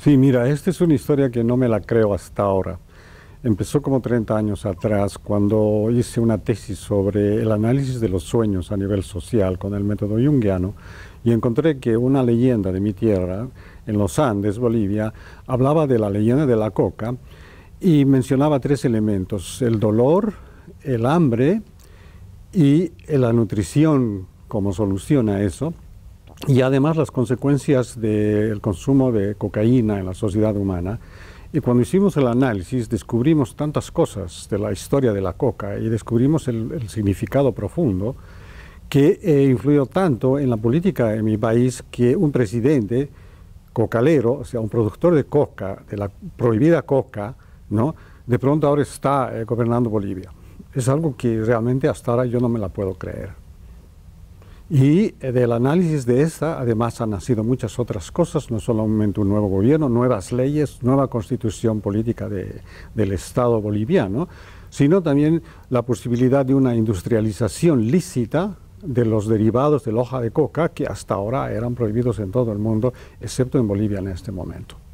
Sí, mira, esta es una historia que no me la creo hasta ahora. Empezó como 30 años atrás cuando hice una tesis sobre el análisis de los sueños a nivel social con el método junguiano y encontré que una leyenda de mi tierra, en los Andes, Bolivia, hablaba de la leyenda de la coca y mencionaba tres elementos, el dolor, el hambre y la nutrición como solución a eso y además las consecuencias del consumo de cocaína en la sociedad humana. Y cuando hicimos el análisis descubrimos tantas cosas de la historia de la coca y descubrimos el, significado profundo que eh, influyó tanto en la política en mi país que un presidente cocalero, o sea, un productor de coca, de la prohibida coca, ¿no? de pronto ahora está eh, gobernando Bolivia. Es algo que realmente hasta ahora yo no me la puedo creer. Y eh, del análisis de esta, además, han nacido muchas otras cosas, no solamente un nuevo gobierno, nuevas leyes, nueva constitución política del Estado boliviano, sino también la posibilidad de una industrialización lícita de los derivados de la hoja de coca que hasta ahora eran prohibidos en todo el mundo, excepto en Bolivia en este momento.